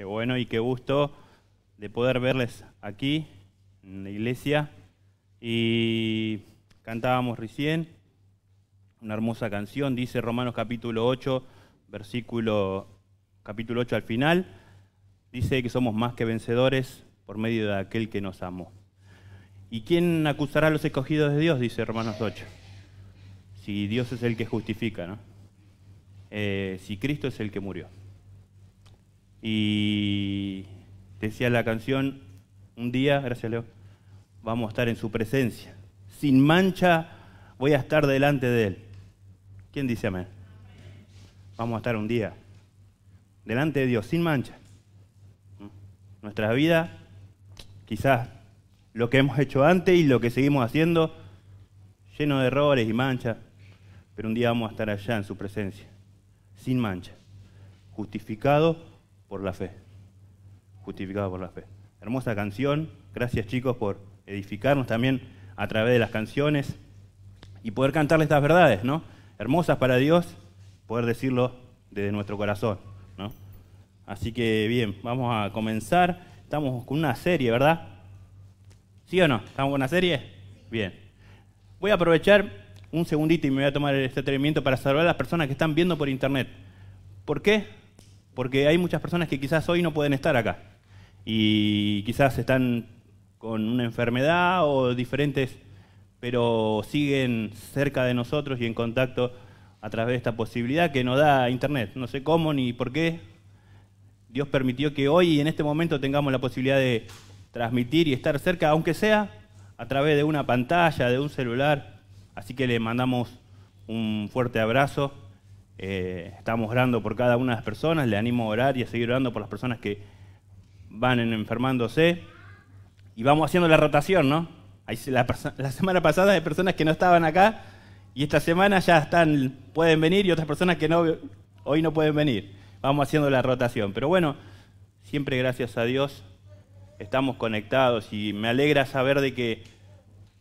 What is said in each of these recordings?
Qué bueno y qué gusto de poder verles aquí en la iglesia. Y cantábamos recién una hermosa canción, dice Romanos capítulo 8, versículo capítulo 8 al final, dice que somos más que vencedores por medio de aquel que nos amó. ¿Y quién acusará a los escogidos de Dios? Dice Romanos 8. Si Dios es el que justifica, ¿no? Eh, si Cristo es el que murió. Y decía la canción, un día, gracias Leo, vamos a estar en su presencia. Sin mancha voy a estar delante de Él. ¿Quién dice amén? Vamos a estar un día delante de Dios, sin mancha. Nuestra vida, quizás lo que hemos hecho antes y lo que seguimos haciendo, lleno de errores y mancha pero un día vamos a estar allá en su presencia, sin mancha, justificado por la fe, justificado por la fe. Hermosa canción, gracias chicos por edificarnos también a través de las canciones y poder cantarle estas verdades, ¿no? Hermosas para Dios, poder decirlo desde nuestro corazón, ¿no? Así que bien, vamos a comenzar. Estamos con una serie, ¿verdad? ¿Sí o no? ¿Estamos con una serie? Bien. Voy a aprovechar un segundito y me voy a tomar este atrevimiento para saludar a las personas que están viendo por internet. ¿Por qué? porque hay muchas personas que quizás hoy no pueden estar acá y quizás están con una enfermedad o diferentes, pero siguen cerca de nosotros y en contacto a través de esta posibilidad que nos da Internet. No sé cómo ni por qué. Dios permitió que hoy y en este momento tengamos la posibilidad de transmitir y estar cerca, aunque sea a través de una pantalla, de un celular. Así que le mandamos un fuerte abrazo eh, estamos orando por cada una de las personas, le animo a orar y a seguir orando por las personas que van enfermándose. Y vamos haciendo la rotación, ¿no? la, semana pasada hay personas que no estaban acá y esta semana ya están, pueden venir y otras personas que no, hoy no pueden venir. Vamos haciendo la rotación. Pero bueno, siempre gracias a Dios estamos conectados y me alegra saber de que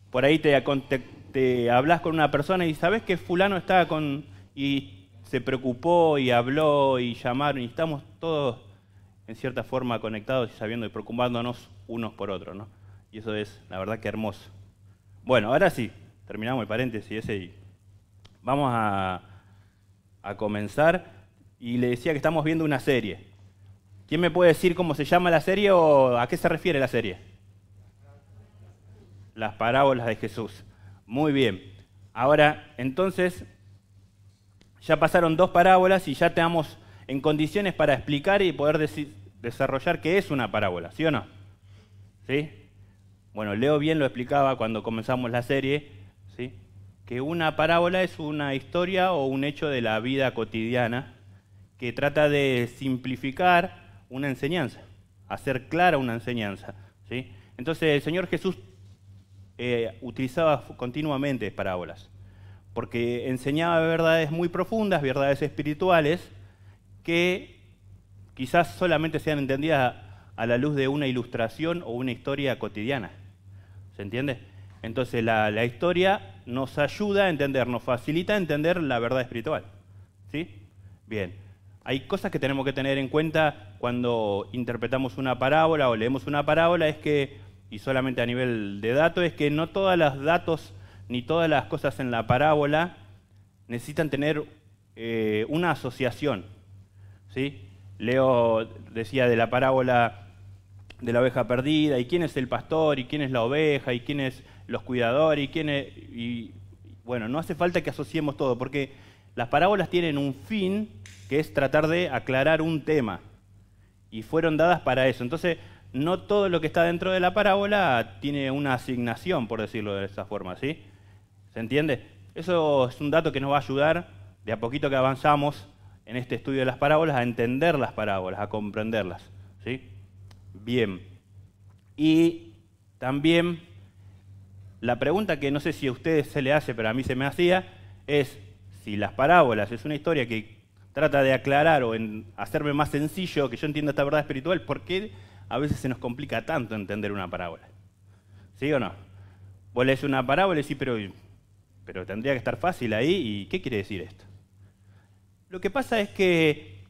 por ahí te, hablas con una persona y sabes que fulano está con se preocupó y habló y llamaron y estamos todos en cierta forma conectados y sabiendo y preocupándonos unos por otros, ¿no? Y eso es, la verdad, que hermoso. Bueno, ahora sí, terminamos el paréntesis ese y vamos a, a comenzar. Y le decía que estamos viendo una serie. ¿Quién me puede decir cómo se llama la serie o a qué se refiere la serie? Las parábolas de Jesús. Muy bien. Ahora, entonces, ya pasaron dos parábolas y ya estamos en condiciones para explicar y poder desarrollar qué es una parábola, ¿sí o no? ¿Sí? Bueno, Leo bien lo explicaba cuando comenzamos la serie, ¿sí? que una parábola es una historia o un hecho de la vida cotidiana que trata de simplificar una enseñanza, hacer clara una enseñanza. ¿sí? Entonces el Señor Jesús eh, utilizaba continuamente parábolas porque enseñaba verdades muy profundas, verdades espirituales, que quizás solamente sean entendidas a la luz de una ilustración o una historia cotidiana. ¿Se entiende? Entonces la, historia nos ayuda a entender, nos facilita entender la verdad espiritual. ¿Sí? Bien. Hay cosas que tenemos que tener en cuenta cuando interpretamos una parábola o leemos una parábola, es que, y solamente a nivel de datos, es que no todas las datos ni todas las cosas en la parábola necesitan tener eh, una asociación. ¿sí? Leo decía de la parábola de la oveja perdida, y quién es el pastor, y quién es la oveja, y quién es los cuidadores, y quién es... Y, bueno, no hace falta que asociemos todo, porque las parábolas tienen un fin que es tratar de aclarar un tema, y fueron dadas para eso. Entonces, no todo lo que está dentro de la parábola tiene una asignación, por decirlo de esa forma, ¿sí? ¿Se entiende? Eso es un dato que nos va a ayudar, de a poquito que avanzamos en este estudio de las parábolas, a entender las parábolas, a comprenderlas. ¿sí? Bien. Y también la pregunta que no sé si a ustedes se le hace, pero a mí se me hacía, es si las parábolas es una historia que trata de aclarar o en hacerme más sencillo que yo entienda esta verdad espiritual, ¿por qué a veces se nos complica tanto entender una parábola? ¿Sí o no? Vos lees una parábola y sí, pero pero tendría que estar fácil ahí. ¿Y qué quiere decir esto? Lo que pasa es que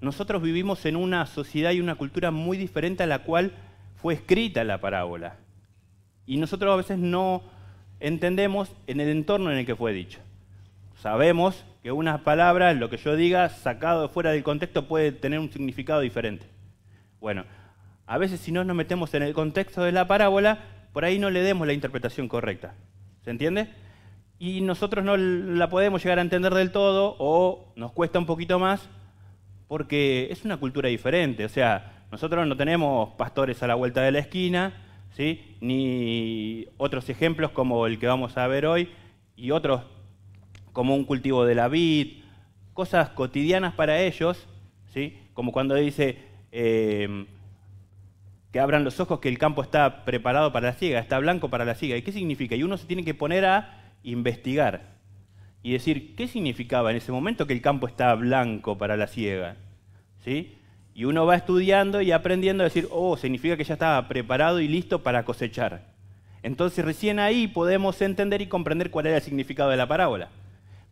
nosotros vivimos en una sociedad y una cultura muy diferente a la cual fue escrita la parábola. Y nosotros a veces no entendemos en el entorno en el que fue dicho. Sabemos que unas palabras, lo que yo diga, sacado fuera del contexto, puede tener un significado diferente. Bueno, a veces si no nos metemos en el contexto de la parábola, por ahí no le demos la interpretación correcta. ¿Se entiende? y nosotros no la podemos llegar a entender del todo o nos cuesta un poquito más porque es una cultura diferente. O sea, nosotros no tenemos pastores a la vuelta de la esquina, ¿sí? ni otros ejemplos como el que vamos a ver hoy y otros como un cultivo de la vid, cosas cotidianas para ellos, ¿sí? como cuando dice em, que abran los ojos que el campo está preparado para la ciega, está blanco para la ciega. ¿Y qué significa? Y uno se tiene que poner a investigar y decir qué significaba en ese momento que el campo estaba blanco para la siega. ¿Sí? Y uno va estudiando y aprendiendo a decir, oh, significa que ya estaba preparado y listo para cosechar. Entonces recién ahí podemos entender y comprender cuál era el significado de la parábola.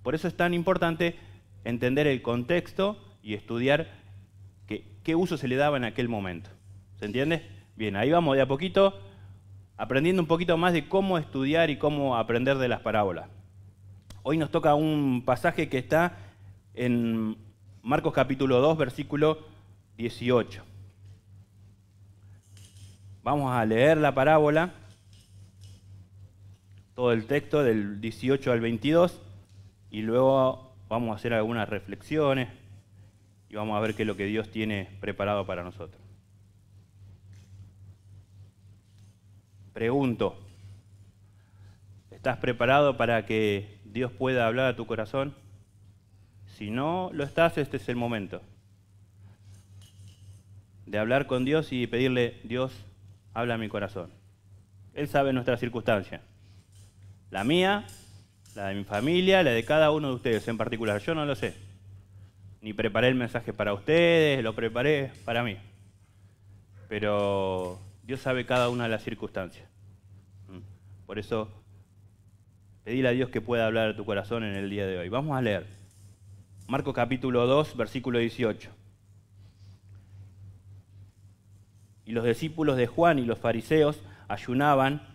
Por eso es tan importante entender el contexto y estudiar qué, qué uso se le daba en aquel momento. ¿Se entiende? Bien, ahí vamos de a poquito aprendiendo un poquito más de cómo estudiar y cómo aprender de las parábolas. Hoy nos toca un pasaje que está en Marcos capítulo 2, versículo 18. Vamos a leer la parábola, todo el texto del 18 al 22, y luego vamos a hacer algunas reflexiones y vamos a ver qué es lo que Dios tiene preparado para nosotros. Pregunto, ¿estás preparado para que Dios pueda hablar a tu corazón? Si no lo estás, este es el momento de hablar con Dios y pedirle, Dios, habla a mi corazón. Él sabe nuestra circunstancia. La mía, la de mi familia, la de cada uno de ustedes en particular. Yo no lo sé. Ni preparé el mensaje para ustedes, lo preparé para mí. Pero Dios sabe cada una de las circunstancias. Mm. Por eso, pedile a Dios que pueda hablar a tu corazón en el día de hoy. Vamos a leer. Marcos capítulo 2, versículo 18. Y los discípulos de Juan y los fariseos ayunaban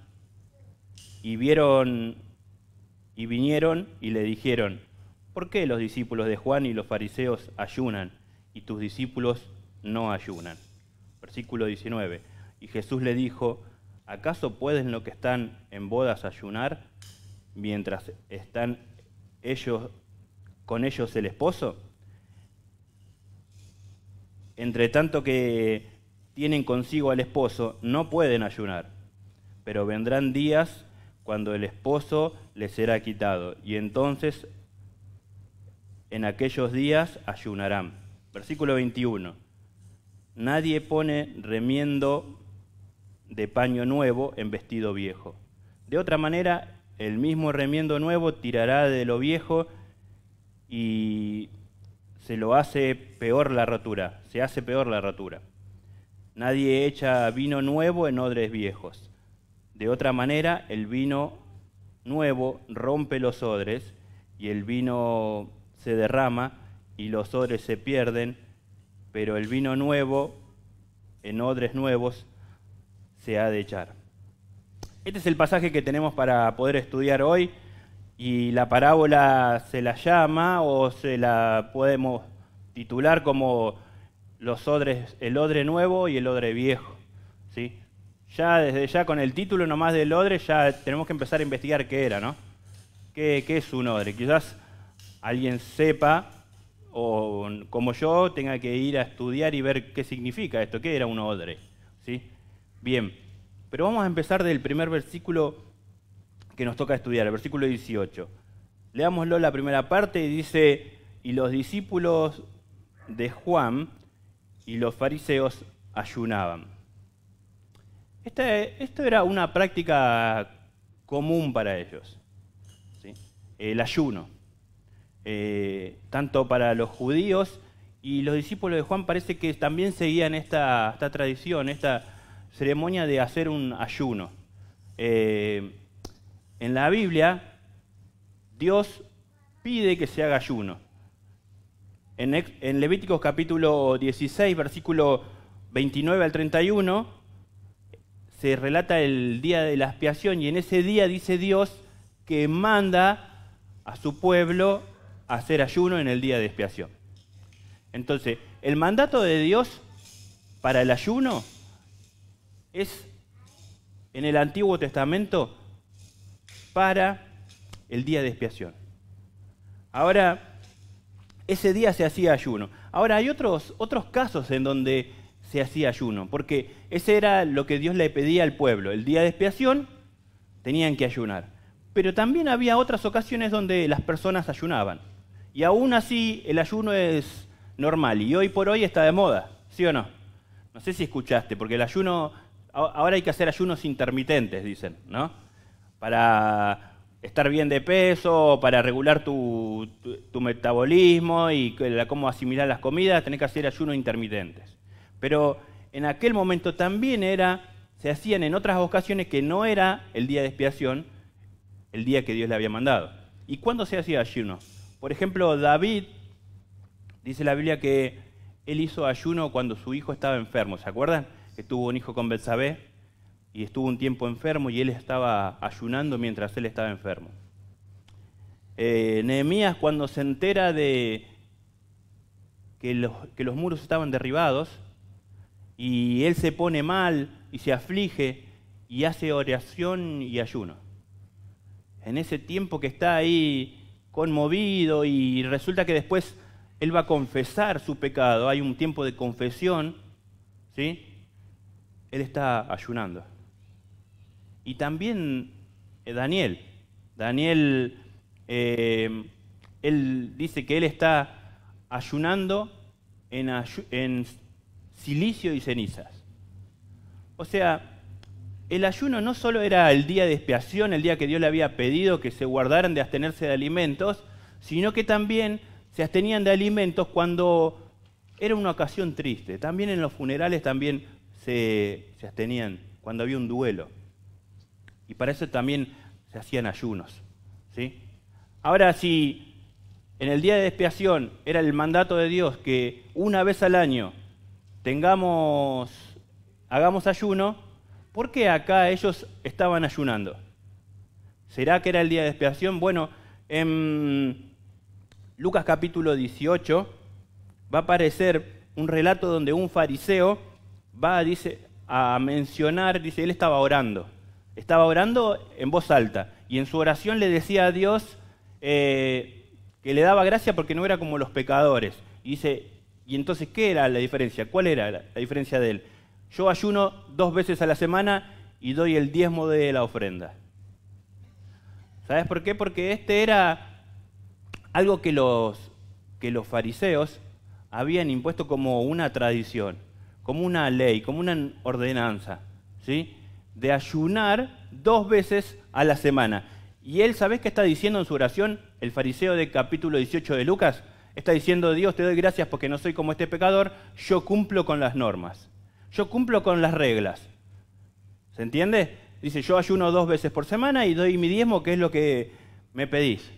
y vieron y vinieron y le dijeron, ¿por qué los discípulos de Juan y los fariseos ayunan y tus discípulos no ayunan? Versículo 19. Y Jesús le dijo, ¿acaso pueden los que están en bodas ayunar mientras están ellos con ellos el esposo? Entre tanto que tienen consigo al esposo, no pueden ayunar, pero vendrán días cuando el esposo les será quitado, y entonces en aquellos días ayunarán. Versículo 21. Nadie pone remiendo de paño nuevo en vestido viejo. De otra manera, el mismo remiendo nuevo tirará de lo viejo y se lo hace peor la rotura, se hace peor la rotura. Nadie echa vino nuevo en odres viejos. De otra manera, el vino nuevo rompe los odres y el vino se derrama y los odres se pierden, pero el vino nuevo en odres nuevos se ha de echar. Este es el pasaje que tenemos para poder estudiar hoy y la parábola se la llama o se la podemos titular como los odres, el odre nuevo y el odre viejo. ¿sí? Ya desde ya con el título nomás del odre ya tenemos que empezar a investigar qué era, ¿no? ¿Qué, es un odre? Quizás alguien sepa o como yo tenga que ir a estudiar y ver qué significa esto, qué era un odre. ¿sí? Bien, pero vamos a empezar del primer versículo que nos toca estudiar, el versículo 18. Leámoslo la primera parte y dice, y los discípulos de Juan y los fariseos ayunaban. esto era una práctica común para ellos, el ayuno, eh, tanto para los judíos y los discípulos de Juan parece que también seguían esta, esta tradición, esta, ceremonia de hacer un ayuno. Eh, en la Biblia, Dios pide que se haga ayuno. En, en Levíticos capítulo 16, versículo 29 al 31, se relata el día de la expiación y en ese día dice Dios que manda a su pueblo hacer ayuno en el día de expiación. Entonces, el mandato de Dios para el ayuno es en el Antiguo Testamento para el día de expiación. Ahora, ese día se hacía ayuno. Ahora, hay otros, otros casos en donde se hacía ayuno, porque ese era lo que Dios le pedía al pueblo. El día de expiación tenían que ayunar. Pero también había otras ocasiones donde las personas ayunaban. Y aún así el ayuno es normal y hoy por hoy está de moda, ¿sí o no? No sé si escuchaste, porque el ayuno ahora hay que hacer ayunos intermitentes, dicen, ¿no? Para estar bien de peso, para regular tu, metabolismo y cómo asimilar las comidas, tenés que hacer ayunos intermitentes. Pero en aquel momento también era, se hacían en otras ocasiones que no era el día de expiación, el día que Dios le había mandado. ¿Y cuándo se hacía ayuno? Por ejemplo, David, dice la Biblia que él hizo ayuno cuando su hijo estaba enfermo, ¿se acuerdan? que tuvo un hijo con Betsabé y estuvo un tiempo enfermo y él estaba ayunando mientras él estaba enfermo. Eh, Nehemías cuando se entera de que los, que los muros estaban derribados y él se pone mal y se aflige y hace oración y ayuno. En ese tiempo que está ahí conmovido y resulta que después él va a confesar su pecado, hay un tiempo de confesión, ¿sí? él está ayunando. Y también eh, Daniel. Daniel, eh, él dice que él está ayunando en, en silicio y cenizas. O sea, el ayuno no solo era el día de expiación, el día que Dios le había pedido que se guardaran de abstenerse de alimentos, sino que también se abstenían de alimentos cuando era una ocasión triste. También en los funerales también se, abstenían cuando había un duelo. Y para eso también se hacían ayunos. ¿sí? Ahora, si en el día de expiación era el mandato de Dios que una vez al año tengamos, hagamos ayuno, ¿por qué acá ellos estaban ayunando? ¿Será que era el día de expiación? Bueno, en Lucas capítulo 18 va a aparecer un relato donde un fariseo va, dice, a mencionar, dice, él estaba orando. Estaba orando en voz alta. Y en su oración le decía a Dios eh, que le daba gracia porque no era como los pecadores. Y dice, ¿y entonces qué era la diferencia? ¿Cuál era la, la diferencia de él? Yo ayuno dos veces a la semana y doy el diezmo de la ofrenda. ¿Sabes por qué? Porque este era algo que los, que los fariseos habían impuesto como una tradición como una ley, como una ordenanza, ¿sí? de ayunar dos veces a la semana. Y él, ¿sabés qué está diciendo en su oración? El fariseo del capítulo 18 de Lucas está diciendo, Dios, te doy gracias porque no soy como este pecador, yo cumplo con las normas, yo cumplo con las reglas. ¿Se entiende? Dice, yo ayuno dos veces por semana y doy mi diezmo, que es lo que me pedís.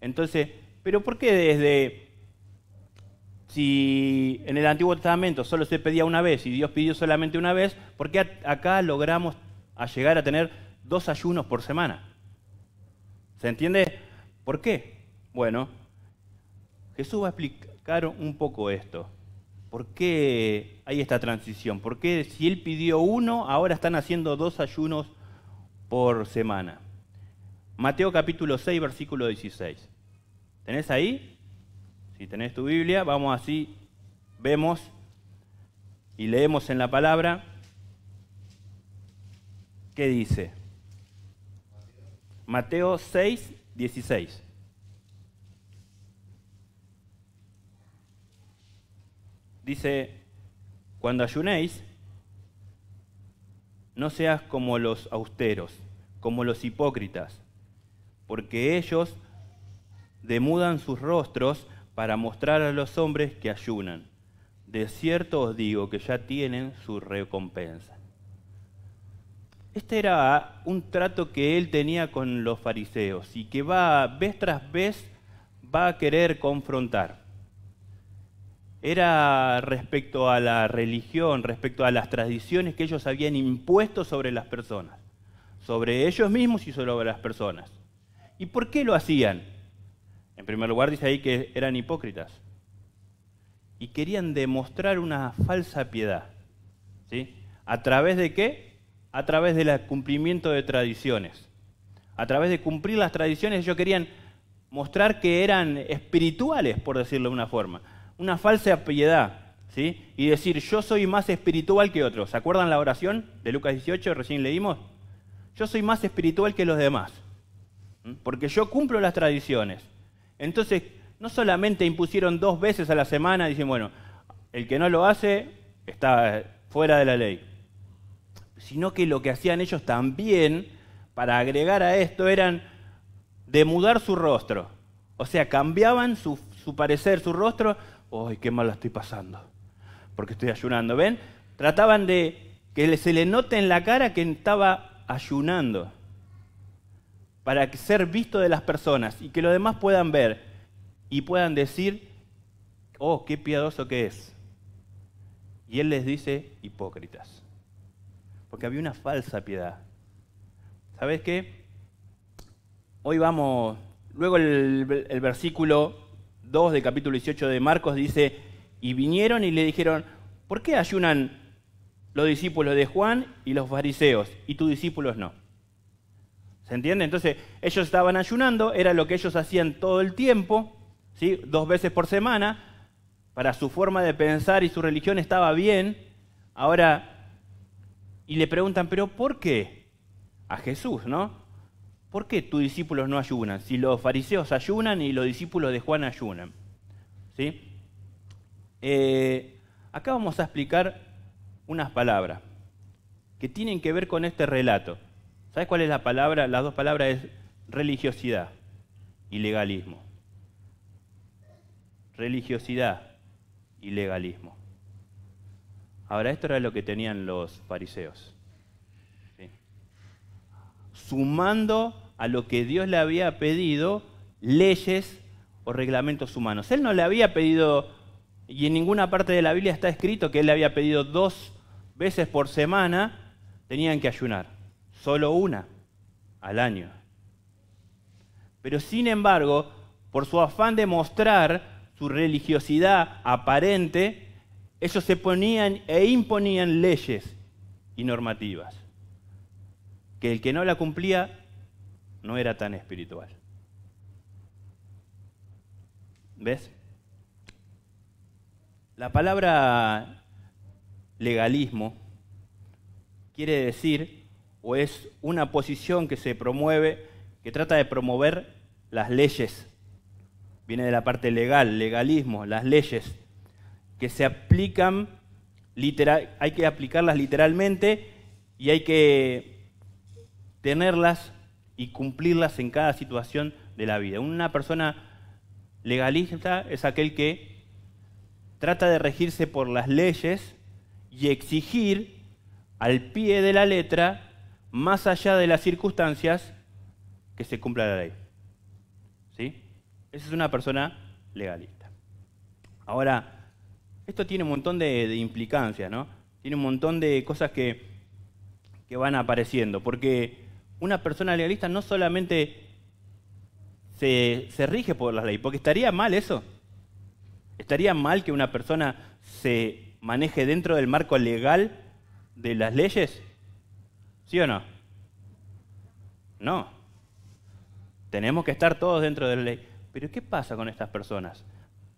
Entonces, ¿pero por qué desde si en el Antiguo Testamento solo se pedía una vez y Dios pidió solamente una vez, ¿por qué acá logramos llegar a tener dos ayunos por semana? ¿Se entiende? ¿Por qué? Bueno, Jesús va a explicar un poco esto. ¿Por qué hay esta transición? ¿Por qué si Él pidió uno, ahora están haciendo dos ayunos por semana? Mateo capítulo 6, versículo 16. ¿Tenés ahí? Si tenés tu Biblia, vamos así, vemos y leemos en la palabra qué dice. Mateo 6, 16. Dice, cuando ayunéis, no seas como los austeros, como los hipócritas, porque ellos demudan sus rostros para mostrar a los hombres que ayunan. De cierto os digo que ya tienen su recompensa. Este era un trato que él tenía con los fariseos y que va vez tras vez va a querer confrontar. Era respecto a la religión, respecto a las tradiciones que ellos habían impuesto sobre las personas, sobre ellos mismos y sobre las personas. ¿Y por qué lo hacían? En primer lugar, dice ahí que eran hipócritas y querían demostrar una falsa piedad. ¿sí? ¿A través de qué? A través del cumplimiento de tradiciones. A través de cumplir las tradiciones ellos querían mostrar que eran espirituales, por decirlo de una forma. Una falsa piedad. ¿sí? Y decir, yo soy más espiritual que otros. ¿Se acuerdan la oración de Lucas 18? Recién leímos. Yo soy más espiritual que los demás. Porque yo cumplo las tradiciones. Entonces, no solamente impusieron dos veces a la semana, dicen, bueno, el que no lo hace está fuera de la ley, sino que lo que hacían ellos también, para agregar a esto, eran de mudar su rostro. O sea, cambiaban su, su parecer, su rostro, ¡ay, qué mal estoy pasando! Porque estoy ayunando, ¿ven? Trataban de que se le note en la cara que estaba ayunando para ser visto de las personas y que los demás puedan ver y puedan decir, oh, qué piadoso que es. Y él les dice, hipócritas. Porque había una falsa piedad. ¿Sabes qué? Hoy vamos, luego el, el versículo 2 del capítulo 18 de Marcos dice, y vinieron y le dijeron, ¿por qué ayunan los discípulos de Juan y los fariseos y tus discípulos no? ¿Se entiende? Entonces, ellos estaban ayunando, era lo que ellos hacían todo el tiempo, ¿sí? dos veces por semana, para su forma de pensar y su religión estaba bien. Ahora, y le preguntan, ¿pero por qué? A Jesús, ¿no? ¿Por qué tus discípulos no ayunan? Si los fariseos ayunan y los discípulos de Juan ayunan. ¿Sí? Eh, acá vamos a explicar unas palabras que tienen que ver con este relato. ¿Sabes cuál es la palabra? Las dos palabras es religiosidad y legalismo. Religiosidad y legalismo. Ahora, esto era lo que tenían los fariseos. Sumando a lo que Dios le había pedido leyes o reglamentos humanos. Él no le había pedido, y en ninguna parte de la Biblia está escrito que él le había pedido dos veces por semana, tenían que ayunar solo una al año. Pero sin embargo, por su afán de mostrar su religiosidad aparente, ellos se ponían e imponían leyes y normativas, que el que no la cumplía no era tan espiritual. ¿Ves? La palabra legalismo quiere decir o es una posición que se promueve, que trata de promover las leyes. Viene de la parte legal, legalismo, las leyes, que se aplican, literal, hay que aplicarlas literalmente y hay que tenerlas y cumplirlas en cada situación de la vida. Una persona legalista es aquel que trata de regirse por las leyes y exigir al pie de la letra más allá de las circunstancias, que se cumpla la ley. ¿Sí? Esa es una persona legalista. Ahora, esto tiene un montón de, implicancias, ¿no? Tiene un montón de cosas que, van apareciendo, porque una persona legalista no solamente se, se rige por la ley, porque estaría mal eso. Estaría mal que una persona se maneje dentro del marco legal de las leyes ¿Sí o no? No. Tenemos que estar todos dentro de la ley. Pero ¿qué pasa con estas personas?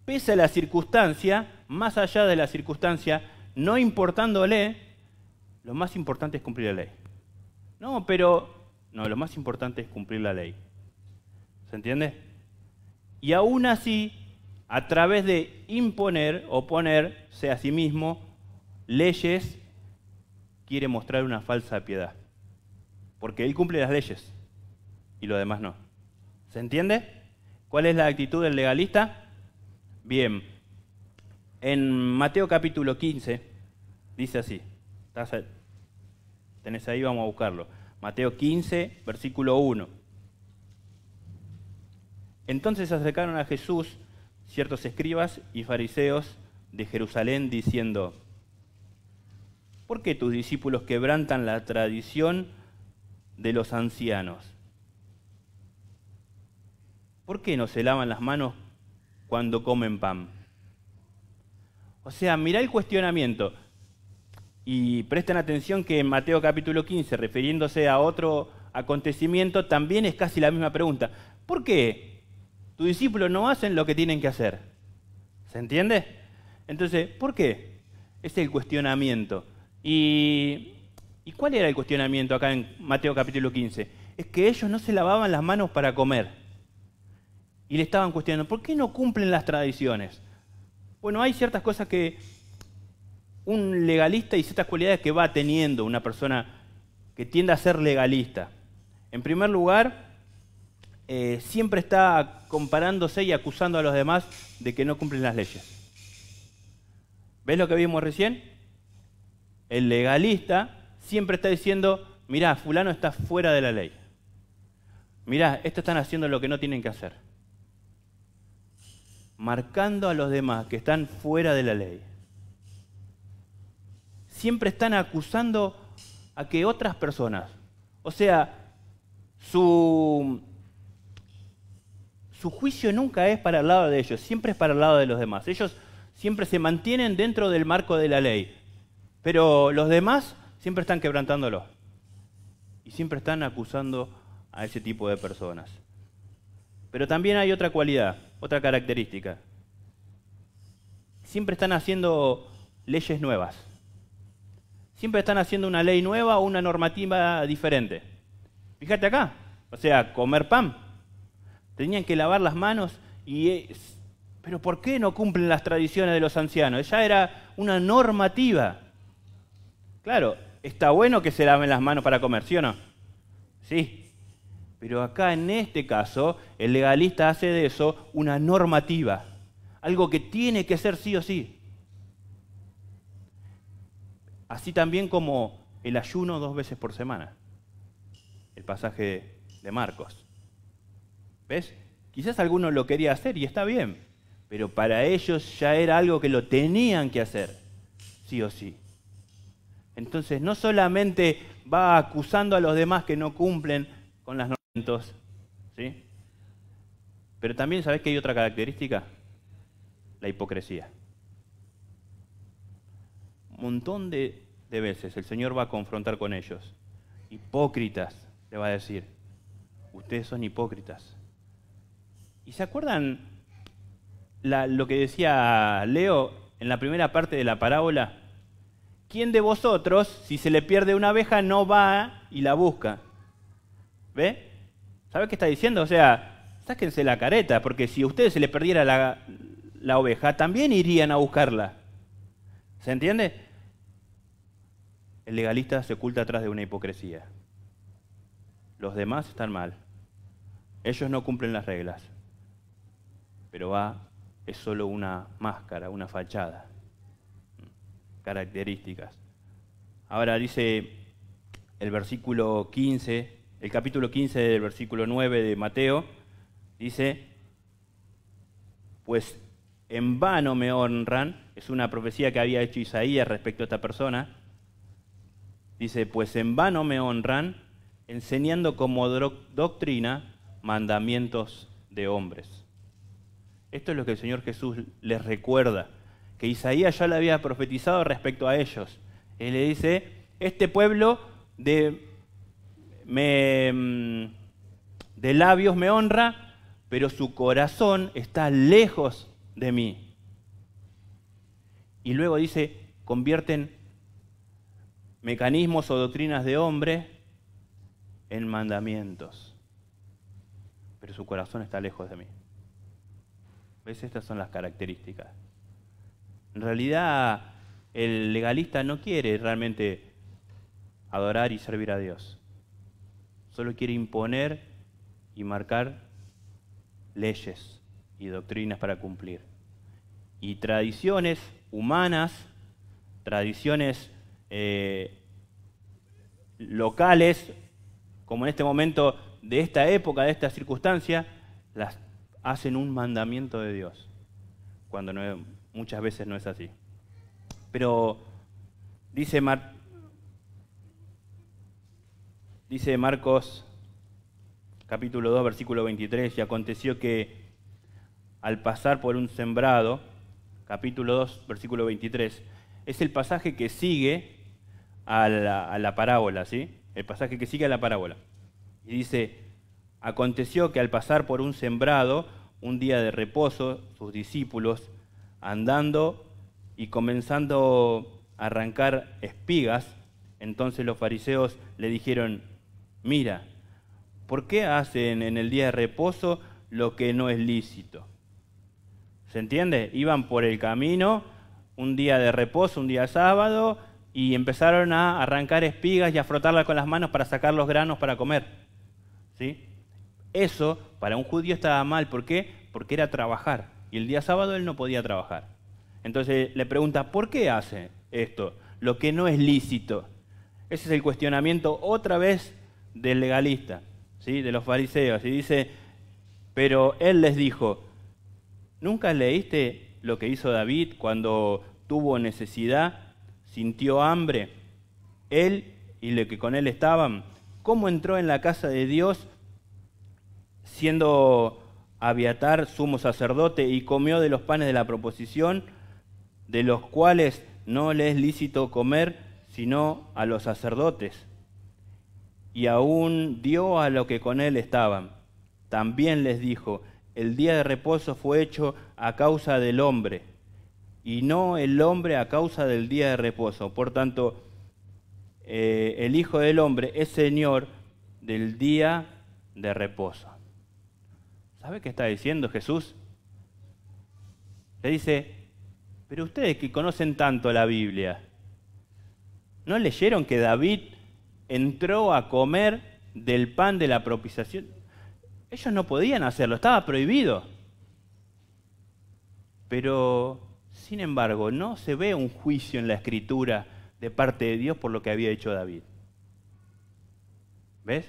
Pese a la circunstancia, más allá de la circunstancia, no importándole, lo más importante es cumplir la ley. No, pero no, lo más importante es cumplir la ley. ¿Se entiende? Y aún así, a través de imponer, o ponerse a sí mismo, leyes quiere mostrar una falsa piedad. Porque él cumple las leyes y lo demás no. ¿Se entiende? ¿Cuál es la actitud del legalista? Bien, en Mateo capítulo 15 dice así, tenés ahí, vamos a buscarlo. Mateo 15, versículo 1. Entonces se acercaron a Jesús ciertos escribas y fariseos de Jerusalén diciendo, ¿Por qué tus discípulos quebrantan la tradición de los ancianos? ¿Por qué no se lavan las manos cuando comen pan? O sea, mirá el cuestionamiento. Y presten atención que en Mateo capítulo 15, refiriéndose a otro acontecimiento, también es casi la misma pregunta. ¿Por qué tus discípulos no hacen lo que tienen que hacer? ¿Se entiende? Entonces, ¿por qué? Es el cuestionamiento. Y, cuál era el cuestionamiento acá en Mateo capítulo 15? Es que ellos no se lavaban las manos para comer. Y le estaban cuestionando, ¿por qué no cumplen las tradiciones? Bueno, hay ciertas cosas que un legalista y ciertas cualidades que va teniendo una persona que tiende a ser legalista. En primer lugar, eh, siempre está comparándose y acusando a los demás de que no cumplen las leyes. ¿Ves lo que vimos recién? El legalista siempre está diciendo, mirá, fulano está fuera de la ley. Mirá, estos están haciendo lo que no tienen que hacer. Marcando a los demás que están fuera de la ley. Siempre están acusando a que otras personas, o sea, su, su juicio nunca es para el lado de ellos, siempre es para el lado de los demás. Ellos siempre se mantienen dentro del marco de la ley, pero los demás siempre están quebrantándolo. Y siempre están acusando a ese tipo de personas. Pero también hay otra cualidad, otra característica. Siempre están haciendo leyes nuevas. Siempre están haciendo una ley nueva o una normativa diferente. Fíjate acá, o sea, comer pan. Tenían que lavar las manos y... Pero ¿por qué no cumplen las tradiciones de los ancianos? Ya era una normativa. Claro, está bueno que se laven las manos para comer, ¿sí o no? Sí. Pero acá en este caso, el legalista hace de eso una normativa, algo que tiene que ser sí o sí. Así también como el ayuno dos veces por semana, el pasaje de Marcos. ¿Ves? Quizás alguno lo quería hacer y está bien, pero para ellos ya era algo que lo tenían que hacer, sí o sí. Entonces no solamente va acusando a los demás que no cumplen con las normas, ¿sí? Pero también sabes que hay otra característica, la hipocresía. Un montón de, veces el Señor va a confrontar con ellos. Hipócritas, le va a decir, ustedes son hipócritas. ¿Y se acuerdan lo que decía Leo en la primera parte de la parábola? ¿quién de vosotros, si se le pierde una oveja, no va y la busca? ¿Ve? ¿Sabe qué está diciendo? O sea, sáquense la careta, porque si a ustedes se le perdiera la, la oveja, también irían a buscarla. ¿Se entiende? El legalista se oculta atrás de una hipocresía. Los demás están mal. Ellos no cumplen las reglas. Pero va, es solo una máscara, una fachada características. Ahora dice el versículo 15, el capítulo 15 del versículo 9 de Mateo, dice, pues en vano me honran, es una profecía que había hecho Isaías respecto a esta persona, dice, pues en vano me honran enseñando como doctrina mandamientos de hombres. Esto es lo que el Señor Jesús les recuerda que Isaías ya le había profetizado respecto a ellos. Él le dice, este pueblo de, mm, de labios me honra, pero su corazón está lejos de mí. Y luego dice, convierten mecanismos o doctrinas de hombre en mandamientos, pero su corazón está lejos de mí. ¿Ves? Estas son las características. En realidad, el legalista no quiere realmente adorar y servir a Dios. Solo quiere imponer y marcar leyes y doctrinas para cumplir. Y tradiciones humanas, tradiciones eh, locales, como en este momento de esta época, de esta circunstancia, las hacen un mandamiento de Dios, cuando no, Muchas veces no es así. Pero dice, Marcos capítulo 2, versículo 23, y aconteció que al pasar por un sembrado, capítulo 2, versículo 23, es el pasaje que sigue a la, parábola, ¿sí? El pasaje que sigue a la parábola. Y dice, aconteció que al pasar por un sembrado, un día de reposo, sus discípulos andando y comenzando a arrancar espigas, entonces los fariseos le dijeron, mira, ¿por qué hacen en el día de reposo lo que no es lícito? ¿Se entiende? Iban por el camino, un día de reposo, un día sábado, y empezaron a arrancar espigas y a frotarlas con las manos para sacar los granos para comer. ¿Sí? Eso para un judío estaba mal. ¿Por qué? Porque era trabajar y el día sábado él no podía trabajar. Entonces le pregunta, ¿por qué hace esto? Lo que no es lícito. Ese es el cuestionamiento otra vez del legalista, ¿sí? de los fariseos. Y dice, pero él les dijo, ¿nunca leíste lo que hizo David cuando tuvo necesidad, sintió hambre, él y los que con él estaban? ¿Cómo entró en la casa de Dios siendo Abiatar, sumo sacerdote, y comió de los panes de la proposición, de los cuales no le es lícito comer, sino a los sacerdotes. Y aún dio a lo que con él estaban. También les dijo, el día de reposo fue hecho a causa del hombre, y no el hombre a causa del día de reposo. Por tanto, eh, el Hijo del Hombre es Señor del día de reposo. ¿Sabe qué está diciendo Jesús? Le dice, pero ustedes que conocen tanto la Biblia, ¿no leyeron que David entró a comer del pan de la propiciación? Ellos no podían hacerlo, estaba prohibido. Pero, sin embargo, no se ve un juicio en la escritura de parte de Dios por lo que había hecho David. ¿Ves?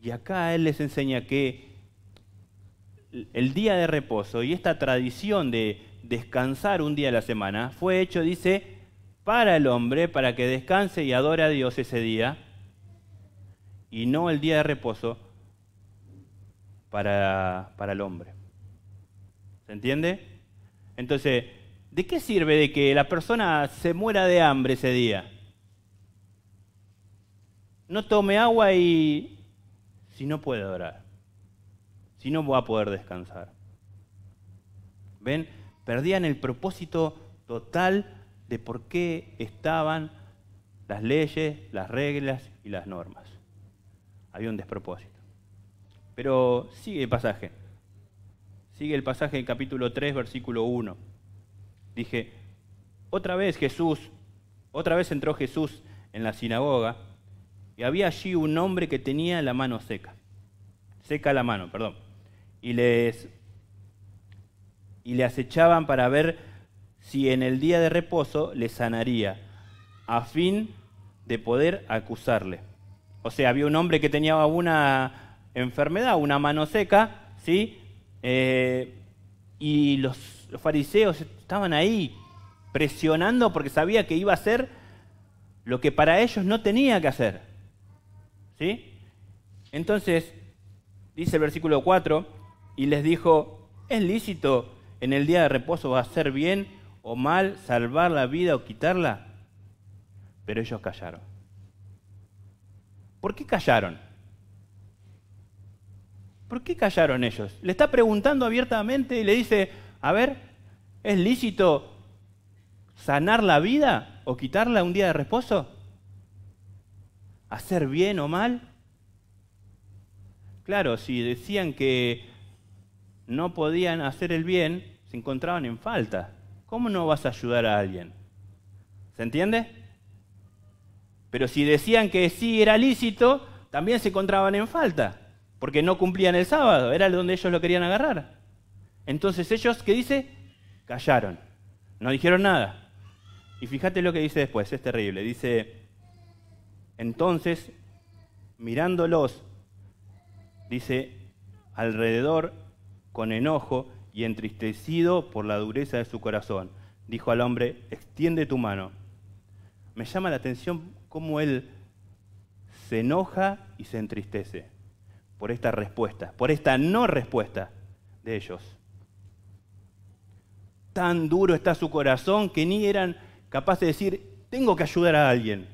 Y acá Él les enseña que el día de reposo y esta tradición de descansar un día a la semana fue hecho, dice, para el hombre, para que descanse y adore a Dios ese día, y no el día de reposo para, para el hombre. ¿Se entiende? Entonces, ¿de qué sirve de que la persona se muera de hambre ese día? No tome agua y si no puede orar si no voy a poder descansar. ¿Ven? Perdían el propósito total de por qué estaban las leyes, las reglas y las normas. Había un despropósito. Pero sigue el pasaje. Sigue el pasaje del capítulo 3, versículo 1. Dije, otra vez Jesús, otra vez entró Jesús en la sinagoga y había allí un hombre que tenía la mano seca. Seca la mano, perdón y les y le acechaban para ver si en el día de reposo le sanaría, a fin de poder acusarle. O sea, había un hombre que tenía una enfermedad, una mano seca, ¿sí? Eh, y los fariseos estaban ahí presionando porque sabía que iba a hacer lo que para ellos no tenía que hacer. ¿Sí? Entonces, dice el versículo 4, y les dijo, ¿es lícito en el día de reposo hacer bien o mal, salvar la vida o quitarla? Pero ellos callaron. ¿Por qué callaron? ¿Por qué callaron ellos? Le está preguntando abiertamente y le dice, a ver, ¿es lícito sanar la vida o quitarla un día de reposo? ¿Hacer bien o mal? Claro, si decían que no podían hacer el bien, se encontraban en falta. ¿Cómo no vas a ayudar a alguien? ¿Se entiende? Pero si decían que sí era lícito, también se encontraban en falta, porque no cumplían el sábado, era donde ellos lo querían agarrar. Entonces ellos, ¿qué dice? Callaron, no dijeron nada. Y fíjate lo que dice después, es terrible. Dice, entonces, mirándolos, dice, alrededor con enojo y entristecido por la dureza de su corazón. Dijo al hombre, extiende tu mano. Me llama la atención cómo él se enoja y se entristece por esta respuesta, por esta no respuesta de ellos. Tan duro está su corazón que ni eran capaces de decir, tengo que ayudar a alguien.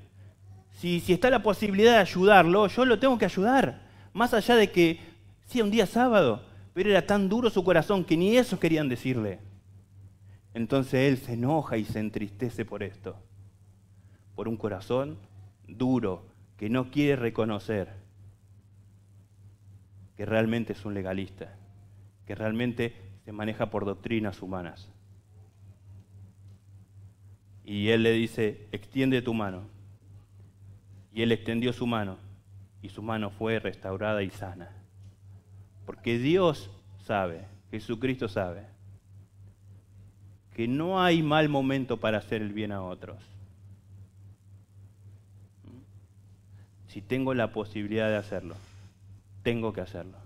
Si, si, está la posibilidad de ayudarlo, yo lo tengo que ayudar. Más allá de que sea un día sábado, pero era tan duro su corazón que ni eso querían decirle. Entonces él se enoja y se entristece por esto. Por un corazón duro que no quiere reconocer que realmente es un legalista, que realmente se maneja por doctrinas humanas. Y él le dice, extiende tu mano. Y él extendió su mano y su mano fue restaurada y sana porque Dios sabe, Jesucristo sabe, que no hay mal momento para hacer el bien a otros. Si tengo la posibilidad de hacerlo, tengo que hacerlo.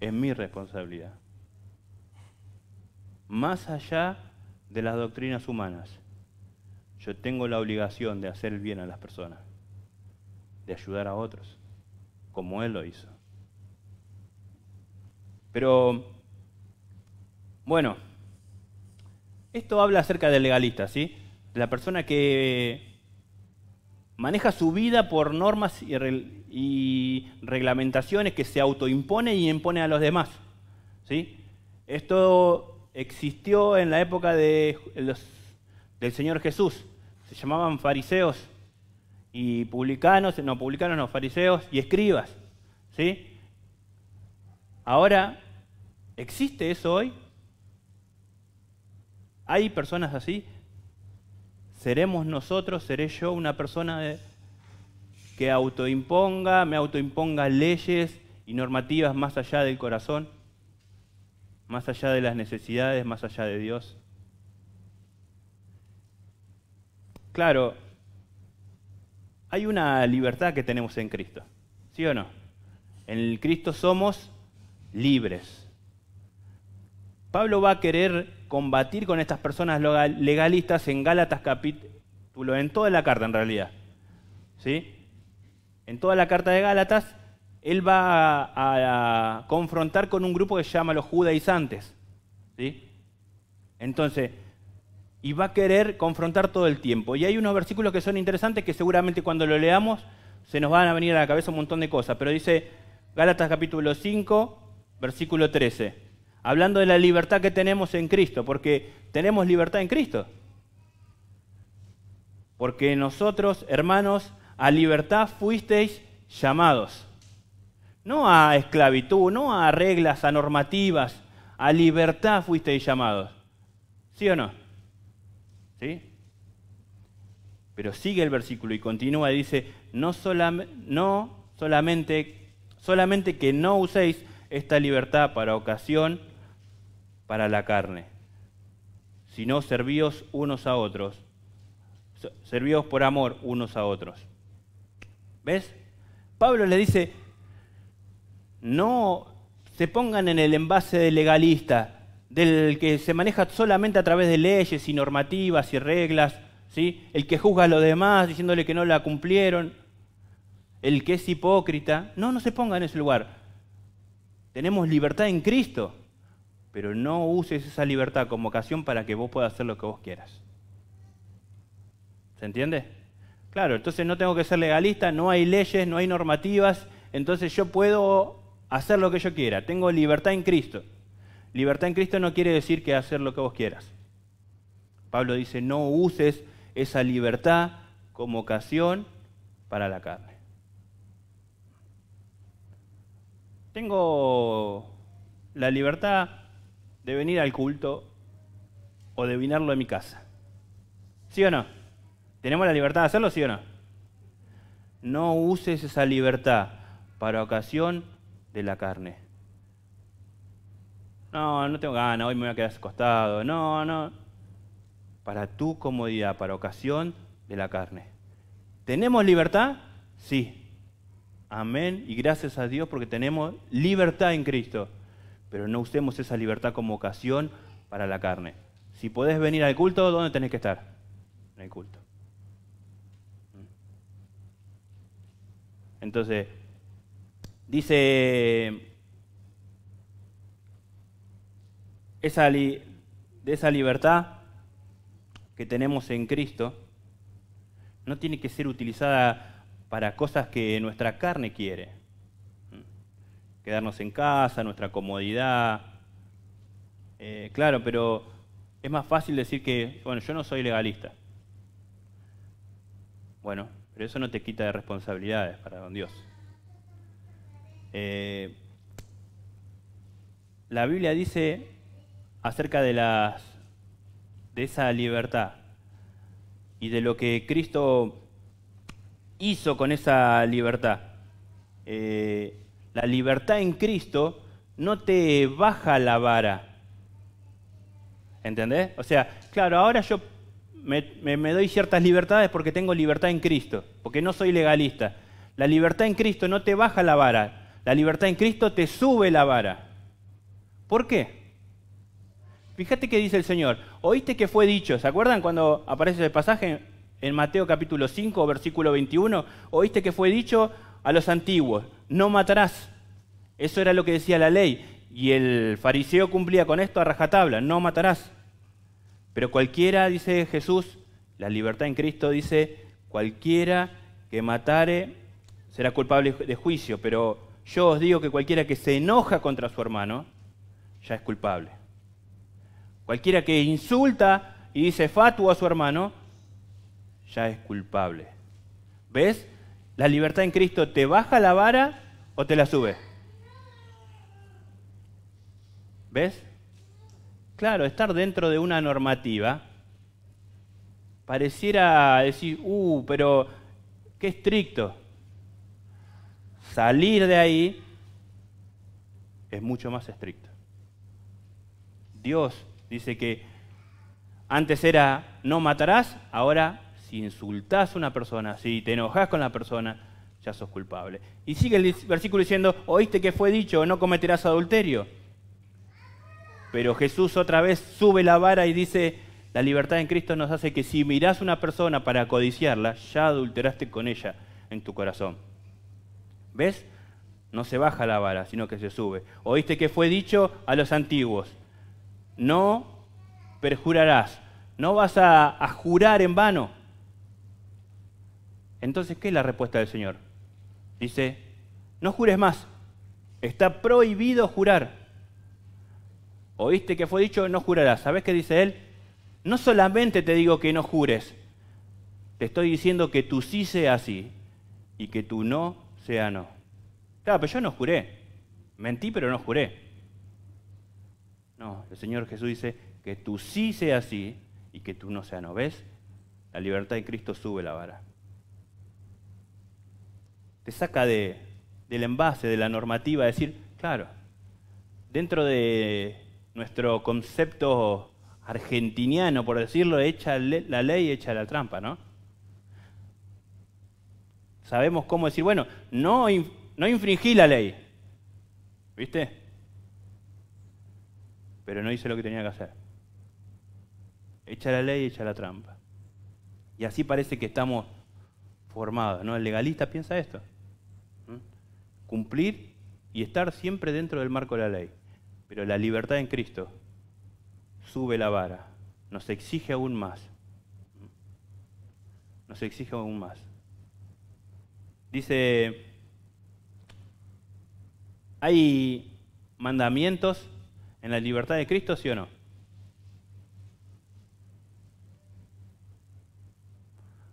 Es mi responsabilidad. Más allá de las doctrinas humanas, yo tengo la obligación de hacer el bien a las personas, de ayudar a otros, como Él lo hizo. Pero, bueno, esto habla acerca del legalista, ¿sí? la persona que maneja su vida por normas y reglamentaciones que se autoimpone y impone a los demás. ¿sí? Esto existió en la época de del Señor Jesús. Se llamaban fariseos y publicanos, no publicanos, no fariseos y escribas. ¿sí? Ahora ¿Existe eso hoy? ¿Hay personas así? ¿Seremos nosotros, seré yo una persona que autoimponga, me autoimponga leyes y normativas más allá del corazón, más allá de las necesidades, más allá de Dios? Claro, hay una libertad que tenemos en Cristo, ¿sí o no? En Cristo somos libres. Pablo va a querer combatir con estas personas legalistas en Gálatas capítulo, en toda la carta en realidad. ¿Sí? En toda la carta de Gálatas, él va a, confrontar con un grupo que se llama los judaizantes. ¿Sí? Entonces, y va a querer confrontar todo el tiempo. Y hay unos versículos que son interesantes que seguramente cuando lo leamos se nos van a venir a la cabeza un montón de cosas. Pero dice Gálatas capítulo 5, versículo 13 hablando de la libertad que tenemos en Cristo, porque tenemos libertad en Cristo. Porque nosotros, hermanos, a libertad fuisteis llamados. No a esclavitud, no a reglas, a normativas, a libertad fuisteis llamados. ¿Sí o no? ¿Sí? Pero sigue el versículo y continúa, y dice, no, solamente, solamente que no uséis esta libertad para ocasión para la carne, sino servíos unos a otros, servíos por amor unos a otros. ¿Ves? Pablo le dice, no se pongan en el envase del legalista, del que se maneja solamente a través de leyes y normativas y reglas, ¿sí? el que juzga a los demás diciéndole que no la cumplieron, el que es hipócrita. No, no se pongan en ese lugar. Tenemos libertad en Cristo pero no uses esa libertad como ocasión para que vos puedas hacer lo que vos quieras. ¿Se entiende? Claro, entonces no tengo que ser legalista, no hay leyes, no hay normativas, entonces yo puedo hacer lo que yo quiera, tengo libertad en Cristo. Libertad en Cristo no quiere decir que hacer lo que vos quieras. Pablo dice, no uses esa libertad como ocasión para la carne. Tengo la libertad de venir al culto o de vinarlo en mi casa. ¿Sí o no? ¿Tenemos la libertad de hacerlo, sí o no? No uses esa libertad para ocasión de la carne. No, no tengo ganas, hoy me voy a quedar acostado. No, no. Para tu comodidad, para ocasión de la carne. ¿Tenemos libertad? Sí. Amén. Y gracias a Dios porque tenemos libertad en Cristo pero no usemos esa libertad como ocasión para la carne. Si podés venir al culto, ¿dónde tenés que estar? En el culto. Entonces, dice, esa de esa libertad que tenemos en Cristo, no tiene que ser utilizada para cosas que nuestra carne quiere quedarnos en casa, nuestra comodidad. Eh, claro, pero es más fácil decir que, bueno, yo no soy legalista. Bueno, pero eso no te quita de responsabilidades para don Dios. Eh, la Biblia dice acerca de, las, de esa libertad y de lo que Cristo hizo con esa libertad. Eh, la libertad en Cristo no te baja la vara. ¿Entendés? O sea, claro, ahora yo me, doy ciertas libertades porque tengo libertad en Cristo, porque no soy legalista. La libertad en Cristo no te baja la vara, la libertad en Cristo te sube la vara. ¿Por qué? Fíjate qué dice el Señor, oíste que fue dicho, ¿se acuerdan cuando aparece ese pasaje en Mateo capítulo 5, versículo 21? Oíste que fue dicho, a los antiguos, no matarás. Eso era lo que decía la ley. Y el fariseo cumplía con esto a rajatabla, no matarás. Pero cualquiera, dice Jesús, la libertad en Cristo dice, cualquiera que matare será culpable de juicio, pero yo os digo que cualquiera que se enoja contra su hermano ya es culpable. Cualquiera que insulta y dice fatuo a su hermano ya es culpable. ¿Ves? ¿La libertad en Cristo te baja la vara o te la sube? ¿Ves? Claro, estar dentro de una normativa pareciera decir, uh, pero qué estricto. Salir de ahí es mucho más estricto. Dios dice que antes era no matarás, ahora si insultás a una persona, si te enojas con la persona, ya sos culpable. Y sigue el versículo diciendo, oíste que fue dicho, no cometerás adulterio. Pero Jesús otra vez sube la vara y dice, la libertad en Cristo nos hace que si mirás a una persona para codiciarla, ya adulteraste con ella en tu corazón. ¿Ves? No se baja la vara, sino que se sube. Oíste que fue dicho a los antiguos, no perjurarás, no vas a jurar en vano. Entonces, ¿qué es la respuesta del Señor? Dice, no jures más, está prohibido jurar. Oíste que fue dicho, no jurarás. ¿Sabes qué dice él? No solamente te digo que no jures, te estoy diciendo que tú sí sea así y que tú no sea no. Claro, pero yo no juré. Mentí, pero no juré. No, el Señor Jesús dice que tú sí sea así y que tú no sea no. ¿Ves? La libertad de Cristo sube la vara te saca del envase, de la normativa, decir, claro, dentro de nuestro concepto argentiniano, por decirlo, echa la ley, echa la trampa, ¿no? Sabemos cómo decir, bueno, no, no infringí la ley, ¿viste? Pero no hice lo que tenía que hacer. Echa la ley, echa la trampa. Y así parece que estamos formados, ¿no? El legalista piensa esto cumplir y estar siempre dentro del marco de la ley. Pero la libertad en Cristo sube la vara, nos exige aún más. Nos exige aún más. Dice, ¿hay mandamientos en la libertad de Cristo, sí o no?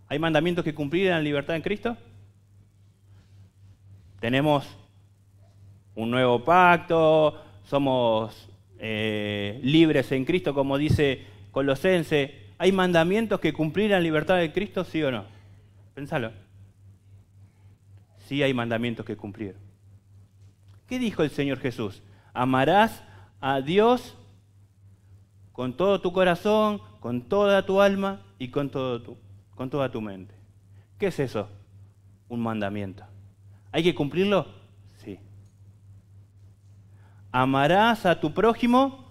¿Hay mandamientos que cumplir en la libertad en Cristo? tenemos un nuevo pacto, somos eh, libres en Cristo, como dice Colosense. ¿Hay mandamientos que cumplir en libertad de Cristo, sí o no? Pensalo. Sí hay mandamientos que cumplir. ¿Qué dijo el Señor Jesús? Amarás a Dios con todo tu corazón, con toda tu alma y con, todo tu, con toda tu mente. ¿Qué es eso? Un mandamiento. ¿Hay que cumplirlo? Sí. Amarás a tu prójimo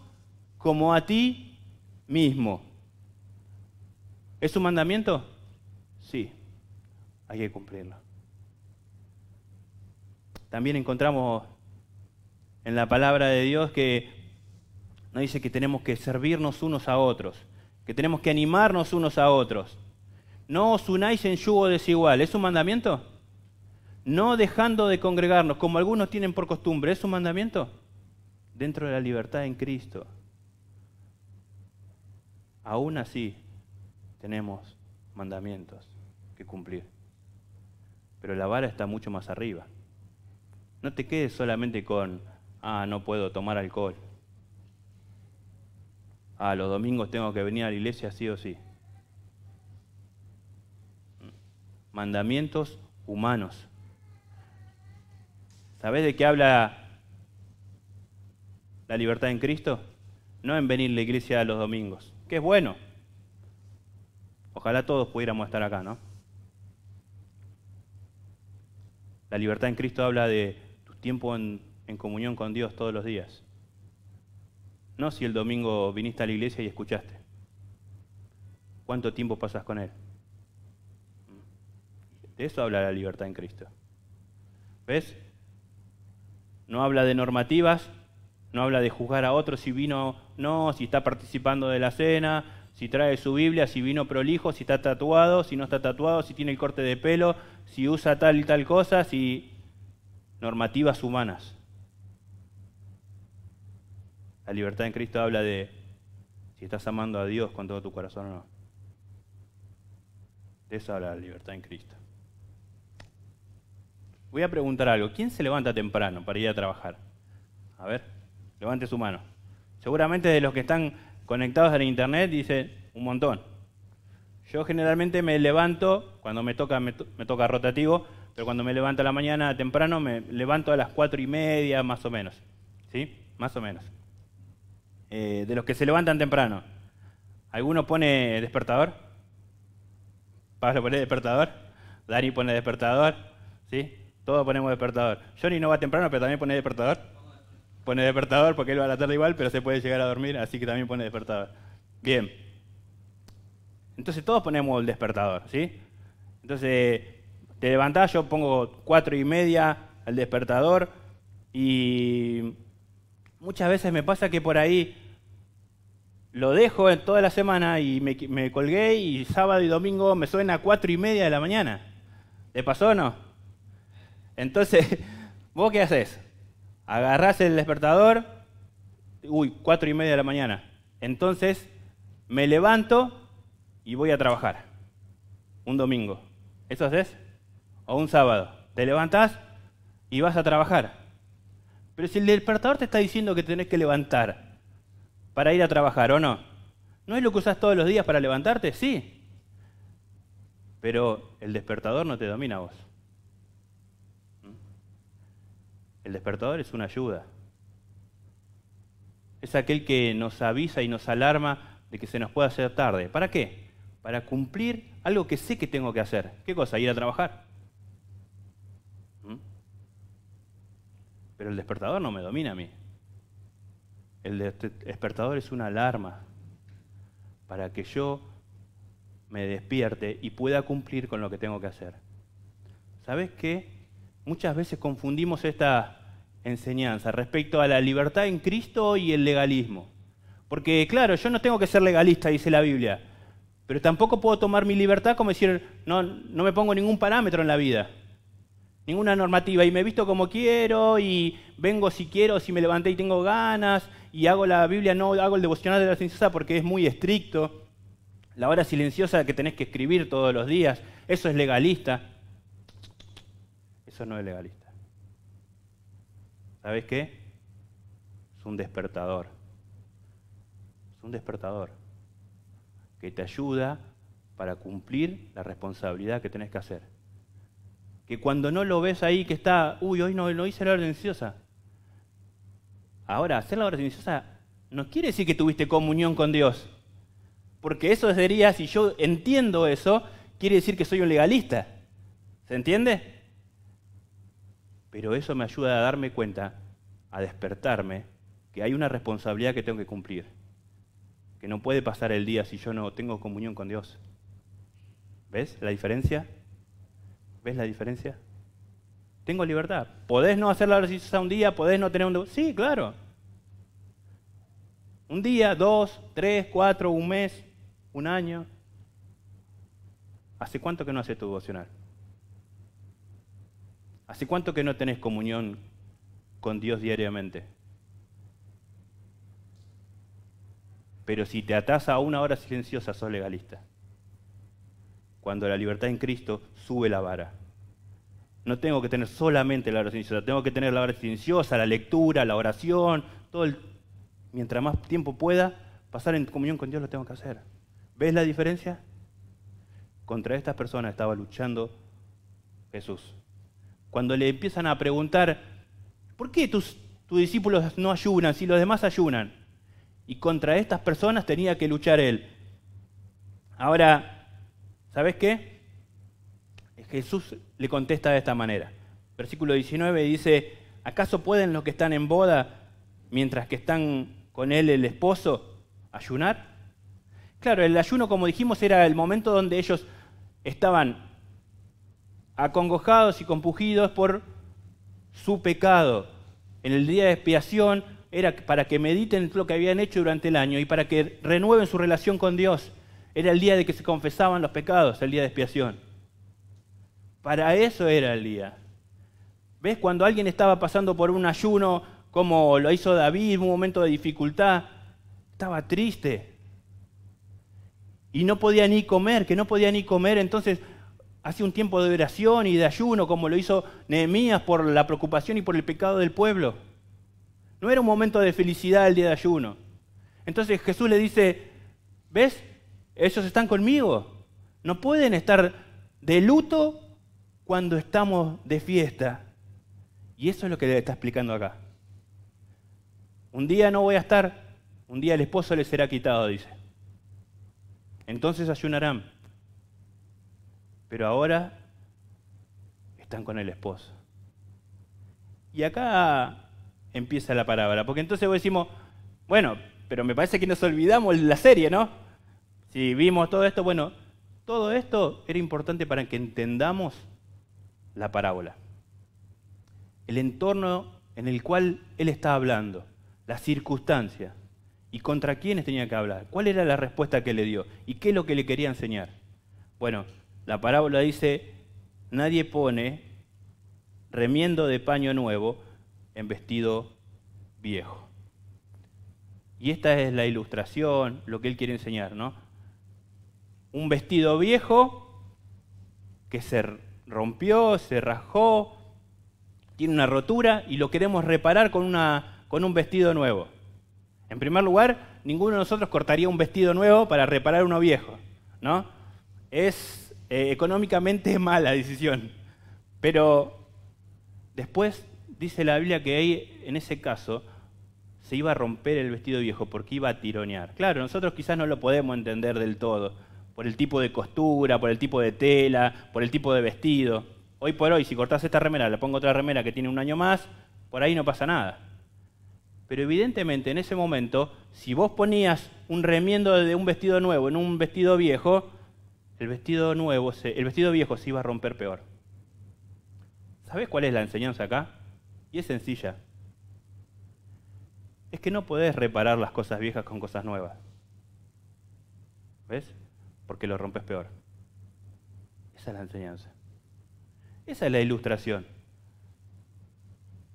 como a ti mismo. ¿Es un mandamiento? Sí. Hay que cumplirlo. También encontramos en la palabra de Dios que nos dice que tenemos que servirnos unos a otros, que tenemos que animarnos unos a otros. No os unáis en yugo desigual. ¿Es un mandamiento? no dejando de congregarnos, como algunos tienen por costumbre, ¿es un mandamiento? Dentro de la libertad en Cristo. Aún así, tenemos mandamientos que cumplir. Pero la vara está mucho más arriba. No te quedes solamente con, ah, no puedo tomar alcohol. Ah, los domingos tengo que venir a la iglesia sí o sí. Mm. Mandamientos humanos ¿Sabes de qué habla la libertad en Cristo? No en venir a la iglesia los domingos, que es bueno. Ojalá todos pudiéramos estar acá, ¿no? La libertad en Cristo habla de tu tiempo en, en comunión con Dios todos los días. No si el domingo viniste a la iglesia y escuchaste. ¿Cuánto tiempo pasas con Él? De eso habla la libertad en Cristo. ¿Ves? No habla de normativas, no habla de juzgar a otros si vino no, si está participando de la cena, si trae su Biblia, si vino prolijo, si está tatuado, si no está tatuado, si tiene el corte de pelo, si usa tal y tal cosa, si normativas humanas. La libertad en Cristo habla de si estás amando a Dios con todo tu corazón o no. De eso habla la libertad en Cristo. Voy a preguntar algo. ¿Quién se levanta temprano para ir a trabajar? A ver, levante su mano. Seguramente de los que están conectados al internet dice un montón. Yo generalmente me levanto, cuando me toca, me, toca rotativo, pero cuando me levanto a la mañana temprano, me levanto a las cuatro y media más o menos. ¿Sí? Más o menos. Eh, de los que se levantan temprano, ¿alguno pone despertador? Pablo pone despertador, Dani pone despertador, ¿sí? Todos ponemos despertador. Johnny no va temprano, pero también pone despertador. Pone despertador porque él va a la tarde igual, pero se puede llegar a dormir, así que también pone despertador. Bien. Entonces todos ponemos el despertador, ¿sí? Entonces te levantás, yo pongo cuatro y media al despertador y muchas veces me pasa que por ahí lo dejo en toda la semana y me, colgué y sábado y domingo me suena a cuatro y media de la mañana. ¿Te pasó o no? Entonces, ¿vos qué haces? Agarrás el despertador, uy, cuatro y media de la mañana. Entonces, me levanto y voy a trabajar. Un domingo. ¿Eso haces? O un sábado. Te levantás y vas a trabajar. Pero si el despertador te está diciendo que tenés que levantar para ir a trabajar, ¿o no? ¿No es lo que usás todos los días para levantarte? Sí. Pero el despertador no te domina a vos. El despertador es una ayuda. Es aquel que nos avisa y nos alarma de que se nos puede hacer tarde. ¿Para qué? Para cumplir algo que sé que tengo que hacer. ¿Qué cosa? Ir a trabajar. ¿Mm? Pero el despertador no me domina a mí. El despertador es una alarma para que yo me despierte y pueda cumplir con lo que tengo que hacer. ¿Sabes qué? Muchas veces confundimos esta enseñanza respecto a la libertad en Cristo y el legalismo. Porque claro, yo no tengo que ser legalista, dice la Biblia, pero tampoco puedo tomar mi libertad como decir, no, no me pongo ningún parámetro en la vida, ninguna normativa, y me visto como quiero, y vengo si quiero, si me levanté y tengo ganas, y hago la Biblia, no hago el devocional de la silenciosa porque es muy estricto, la hora silenciosa que tenés que escribir todos los días, eso es legalista. Eso no es legalista. ¿Sabes qué? Es un despertador. Es un despertador que te ayuda para cumplir la responsabilidad que tenés que hacer. Que cuando no lo ves ahí que está, uy, hoy no, lo hice la orden Ahora, hacer la orden silenciosa no quiere decir que tuviste comunión con Dios. Porque eso sería, si yo entiendo eso, quiere decir que soy un legalista. ¿Se entiende? pero eso me ayuda a darme cuenta, a despertarme, que hay una responsabilidad que tengo que cumplir, que no puede pasar el día si yo no tengo comunión con Dios. ¿Ves la diferencia? ¿Ves la diferencia? Tengo libertad. ¿Podés no hacer la oración un día? ¿Podés no tener un... Sí, claro. Un día, dos, tres, cuatro, un mes, un año. ¿Hace cuánto que no haces tu devocional? ¿Hace cuánto que no tenés comunión con Dios diariamente? Pero si te atás a una hora silenciosa, sos legalista. Cuando la libertad en Cristo sube la vara. No tengo que tener solamente la hora silenciosa, tengo que tener la hora silenciosa, la lectura, la oración, todo el... Mientras más tiempo pueda, pasar en comunión con Dios lo tengo que hacer. ¿Ves la diferencia? Contra estas personas estaba luchando Jesús cuando le empiezan a preguntar, ¿por qué tus, discípulos no ayunan si los demás ayunan? Y contra estas personas tenía que luchar él. Ahora, ¿sabes qué? Jesús le contesta de esta manera. Versículo 19 dice, ¿acaso pueden los que están en boda, mientras que están con él el esposo, ayunar? Claro, el ayuno, como dijimos, era el momento donde ellos estaban acongojados y compugidos por su pecado. En el día de expiación era para que mediten lo que habían hecho durante el año y para que renueven su relación con Dios. Era el día de que se confesaban los pecados, el día de expiación. Para eso era el día. ¿Ves? Cuando alguien estaba pasando por un ayuno, como lo hizo David, en un momento de dificultad, estaba triste. Y no podía ni comer, que no podía ni comer, entonces Hace un tiempo de oración y de ayuno, como lo hizo Nehemías por la preocupación y por el pecado del pueblo. No era un momento de felicidad el día de ayuno. Entonces Jesús le dice, ¿ves? Ellos están conmigo. No pueden estar de luto cuando estamos de fiesta. Y eso es lo que le está explicando acá. Un día no voy a estar, un día el esposo le será quitado, dice. Entonces ayunarán pero ahora están con el esposo. Y acá empieza la parábola, porque entonces vos decimos, bueno, pero me parece que nos olvidamos la serie, ¿no? Si vimos todo esto, bueno, todo esto era importante para que entendamos la parábola. El entorno en el cual él estaba hablando, las circunstancias y contra quiénes tenía que hablar, cuál era la respuesta que le dio y qué es lo que le quería enseñar. Bueno, la parábola dice, nadie pone remiendo de paño nuevo en vestido viejo. Y esta es la ilustración, lo que él quiere enseñar, ¿no? Un vestido viejo que se rompió, se rajó, tiene una rotura y lo queremos reparar con, una, con un vestido nuevo. En primer lugar, ninguno de nosotros cortaría un vestido nuevo para reparar uno viejo, ¿no? Es eh, económicamente es mala decisión. Pero después dice la Biblia que ahí, en ese caso, se iba a romper el vestido viejo porque iba a tironear. Claro, nosotros quizás no lo podemos entender del todo, por el tipo de costura, por el tipo de tela, por el tipo de vestido. Hoy por hoy, si cortás esta remera, le pongo otra remera que tiene un año más, por ahí no pasa nada. Pero evidentemente en ese momento, si vos ponías un remiendo de un vestido nuevo en un vestido viejo, el vestido nuevo, el vestido viejo se iba a romper peor. ¿Sabes cuál es la enseñanza acá? Y es sencilla. Es que no podés reparar las cosas viejas con cosas nuevas. ¿Ves? Porque lo rompes peor. Esa es la enseñanza. Esa es la ilustración.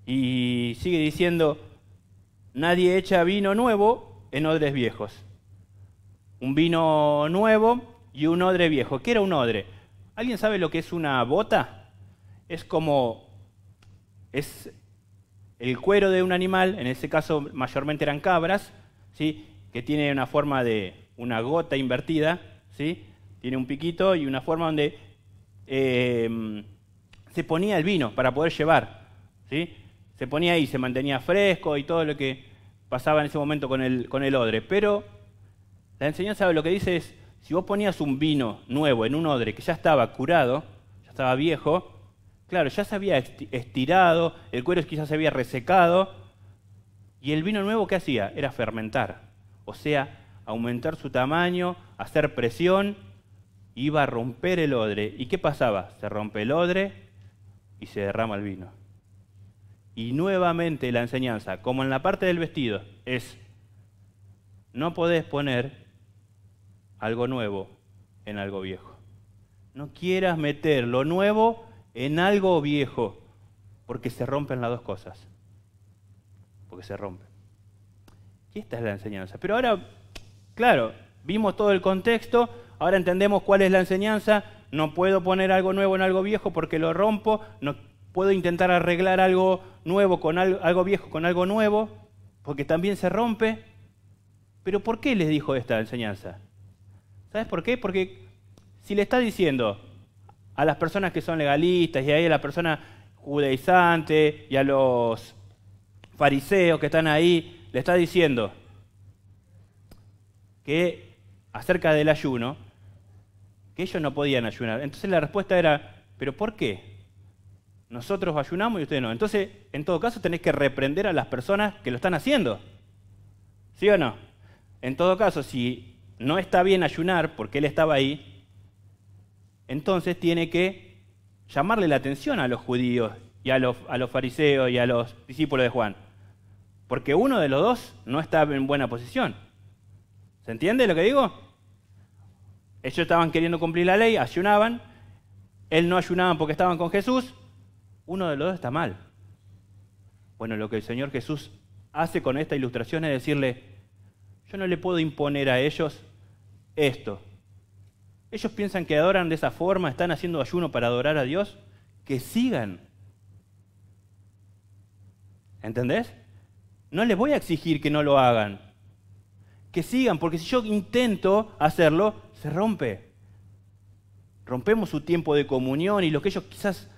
Y sigue diciendo, nadie echa vino nuevo en odres viejos. Un vino nuevo y un odre viejo. ¿Qué era un odre? ¿Alguien sabe lo que es una bota? Es como... es el cuero de un animal, en ese caso mayormente eran cabras, ¿sí? que tiene una forma de una gota invertida, ¿sí? tiene un piquito y una forma donde em, se ponía el vino para poder llevar. ¿sí? Se ponía ahí, se mantenía fresco y todo lo que pasaba en ese momento con el, con el odre. Pero la enseñanza lo que dice es, si vos ponías un vino nuevo en un odre que ya estaba curado, ya estaba viejo, claro, ya se había estirado, el cuero quizás se había resecado, y el vino nuevo, ¿qué hacía? Era fermentar, o sea, aumentar su tamaño, hacer presión, iba a romper el odre. ¿Y qué pasaba? Se rompe el odre y se derrama el vino. Y nuevamente la enseñanza, como en la parte del vestido, es, no podés poner algo nuevo en algo viejo. No quieras meter lo nuevo en algo viejo, porque se rompen las dos cosas. Porque se rompen. Y esta es la enseñanza. Pero ahora, claro, vimos todo el contexto, ahora entendemos cuál es la enseñanza. No puedo poner algo nuevo en algo viejo porque lo rompo. No puedo intentar arreglar algo nuevo con algo viejo con algo nuevo porque también se rompe. Pero ¿por qué les dijo esta enseñanza? ¿Sabes por qué? Porque si le está diciendo a las personas que son legalistas y ahí a la persona judaizante y a los fariseos que están ahí, le está diciendo que acerca del ayuno, que ellos no podían ayunar. Entonces la respuesta era, ¿pero por qué? Nosotros ayunamos y ustedes no. Entonces, en todo caso, tenés que reprender a las personas que lo están haciendo. ¿Sí o no? En todo caso, si no está bien ayunar porque él estaba ahí, entonces tiene que llamarle la atención a los judíos y a los, fariseos y a los discípulos de Juan. Porque uno de los dos no está en buena posición. ¿Se entiende lo que digo? Ellos estaban queriendo cumplir la ley, ayunaban, él no ayunaba porque estaban con Jesús, uno de los dos está mal. Bueno, lo que el Señor Jesús hace con esta ilustración es decirle, yo no le puedo imponer a ellos esto. Ellos piensan que adoran de esa forma, están haciendo ayuno para adorar a Dios, que sigan. ¿Entendés? No les voy a exigir que no lo hagan. Que sigan, porque si yo intento hacerlo, se rompe. Rompemos su tiempo de comunión y lo que ellos quizás,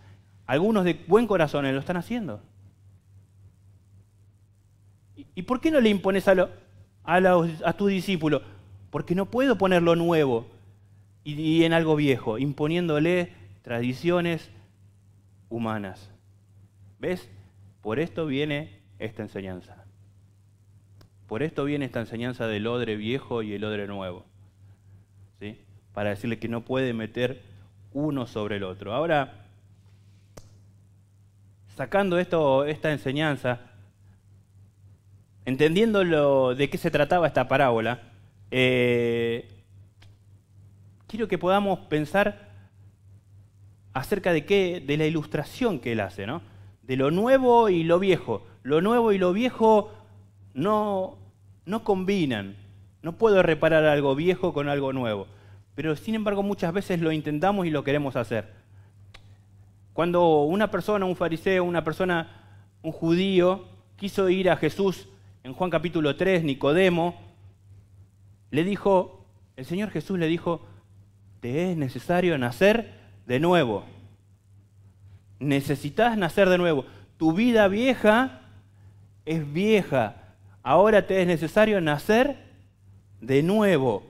algunos de buen corazón, lo están haciendo. ¿Y por qué no le impones a los a, tu discípulo, porque no puedo poner lo nuevo y, en algo viejo, imponiéndole tradiciones humanas. ¿Ves? Por esto viene esta enseñanza. Por esto viene esta enseñanza del odre viejo y el odre nuevo. ¿Sí? Para decirle que no puede meter uno sobre el otro. Ahora, sacando esto, esta enseñanza, Entendiendo lo de qué se trataba esta parábola, eh, quiero que podamos pensar acerca de qué, de la ilustración que él hace, ¿no? De lo nuevo y lo viejo. Lo nuevo y lo viejo no, no combinan. No puedo reparar algo viejo con algo nuevo. Pero sin embargo muchas veces lo intentamos y lo queremos hacer. Cuando una persona, un fariseo, una persona, un judío, quiso ir a Jesús en Juan capítulo 3, Nicodemo, le dijo, el Señor Jesús le dijo, te es necesario nacer de nuevo. Necesitas nacer de nuevo. Tu vida vieja es vieja. Ahora te es necesario nacer de nuevo.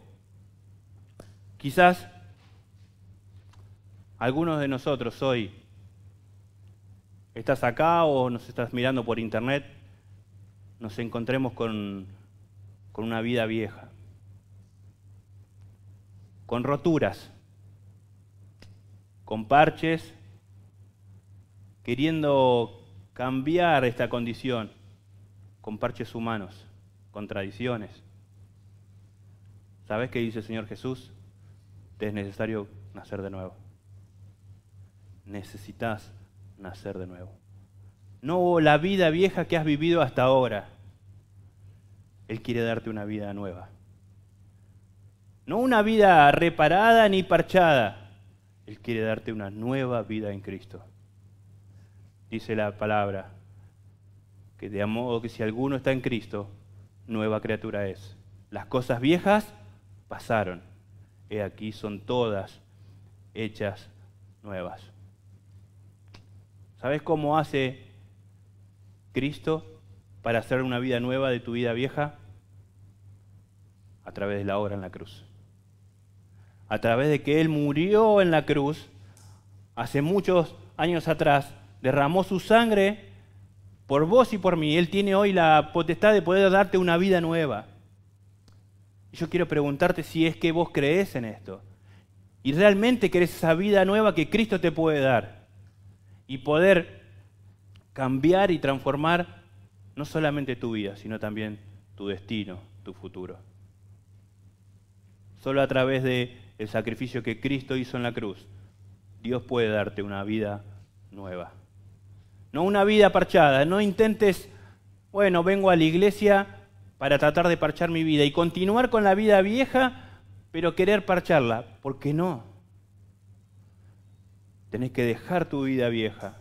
Quizás algunos de nosotros hoy estás acá o nos estás mirando por internet nos encontremos con, una vida vieja, con roturas, con parches, queriendo cambiar esta condición con parches humanos, con tradiciones. ¿Sabes qué dice el Señor Jesús? Te es necesario nacer de nuevo. Necesitas nacer de nuevo no la vida vieja que has vivido hasta ahora. Él quiere darte una vida nueva. No una vida reparada ni parchada. Él quiere darte una nueva vida en Cristo. Dice la palabra que de modo que si alguno está en Cristo, nueva criatura es. Las cosas viejas pasaron. He aquí son todas hechas nuevas. ¿Sabes cómo hace Cristo para hacer una vida nueva de tu vida vieja? A través de la obra en la cruz. A través de que Él murió en la cruz hace muchos años atrás, derramó su sangre por vos y por mí. Él tiene hoy la potestad de poder darte una vida nueva. Y Yo quiero preguntarte si es que vos crees en esto. Y realmente crees esa vida nueva que Cristo te puede dar. Y poder cambiar y transformar no solamente tu vida, sino también tu destino, tu futuro. Solo a través del el sacrificio que Cristo hizo en la cruz, Dios puede darte una vida nueva. No una vida parchada, no intentes, bueno, vengo a la iglesia para tratar de parchar mi vida y continuar con la vida vieja, pero querer parcharla, ¿por qué no? Tenés que dejar tu vida vieja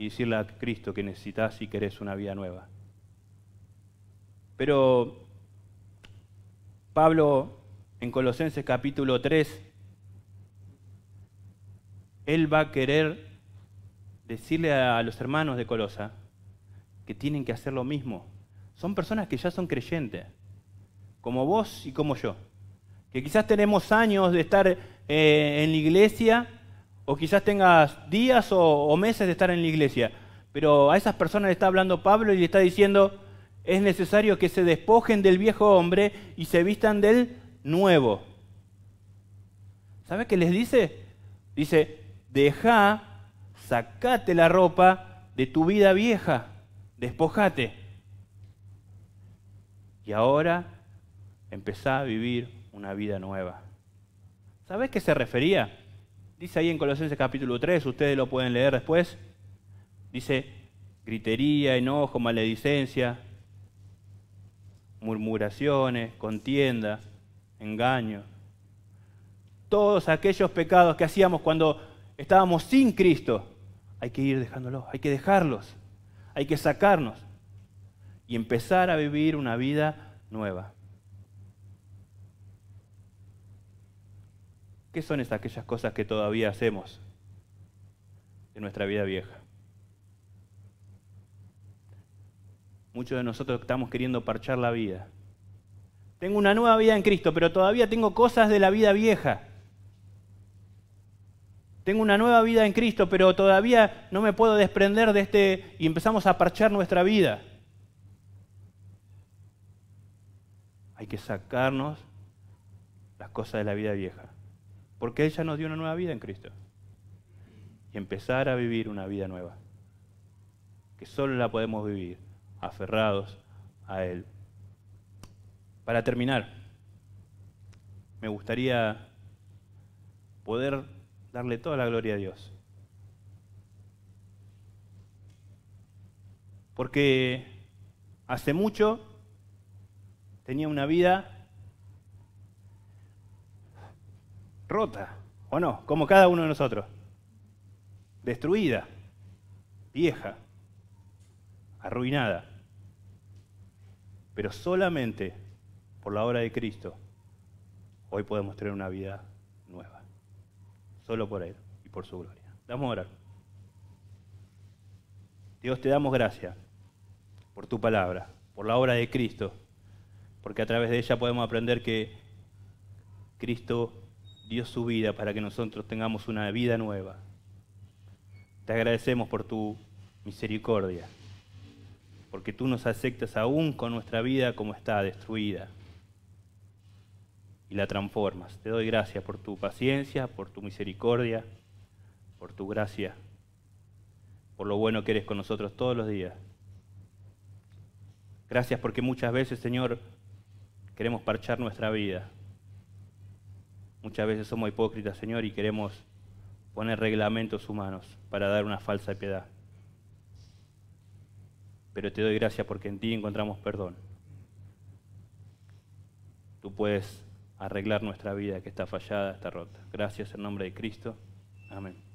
y decirle a Cristo que necesitas y querés una vida nueva. Pero Pablo en Colosenses capítulo 3, él va a querer decirle a los hermanos de Colosa que tienen que hacer lo mismo. Son personas que ya son creyentes, como vos y como yo, que quizás tenemos años de estar eh, en la iglesia o quizás tengas días o, meses de estar en la iglesia, pero a esas personas le está hablando Pablo y le está diciendo, es necesario que se despojen del viejo hombre y se vistan del nuevo. ¿Sabes qué les dice? Dice, deja, sacate la ropa de tu vida vieja, despojate. Y ahora empezá a vivir una vida nueva. ¿Sabes qué se refería? Dice ahí en Colosenses capítulo 3, ustedes lo pueden leer después, dice gritería, enojo, maledicencia, murmuraciones, contienda, engaño. Todos aquellos pecados que hacíamos cuando estábamos sin Cristo, hay que ir dejándolos, hay que dejarlos, hay que sacarnos y empezar a vivir una vida nueva. ¿Qué son esas aquellas cosas que todavía hacemos en nuestra vida vieja? Muchos de nosotros estamos queriendo parchar la vida. Tengo una nueva vida en Cristo, pero todavía tengo cosas de la vida vieja. Tengo una nueva vida en Cristo, pero todavía no me puedo desprender de este y empezamos a parchar nuestra vida. Hay que sacarnos las cosas de la vida vieja. Porque Él nos dio una nueva vida en Cristo. Y empezar a vivir una vida nueva. Que solo la podemos vivir aferrados a Él. Para terminar, me gustaría poder darle toda la gloria a Dios. Porque hace mucho tenía una vida rota, ¿o no? Como cada uno de nosotros. Destruida, vieja, arruinada. Pero solamente por la obra de Cristo, hoy podemos tener una vida nueva. Solo por Él y por su gloria. Damos a Dios, te damos gracias por tu palabra, por la obra de Cristo, porque a través de ella podemos aprender que Cristo dio su vida para que nosotros tengamos una vida nueva. Te agradecemos por tu misericordia, porque tú nos aceptas aún con nuestra vida como está, destruida, y la transformas. Te doy gracias por tu paciencia, por tu misericordia, por tu gracia, por lo bueno que eres con nosotros todos los días. Gracias porque muchas veces, Señor, queremos parchar nuestra vida Muchas veces somos hipócritas, Señor, y queremos poner reglamentos humanos para dar una falsa piedad. Pero te doy gracias porque en ti encontramos perdón. Tú puedes arreglar nuestra vida que está fallada, está rota. Gracias en nombre de Cristo. Amén.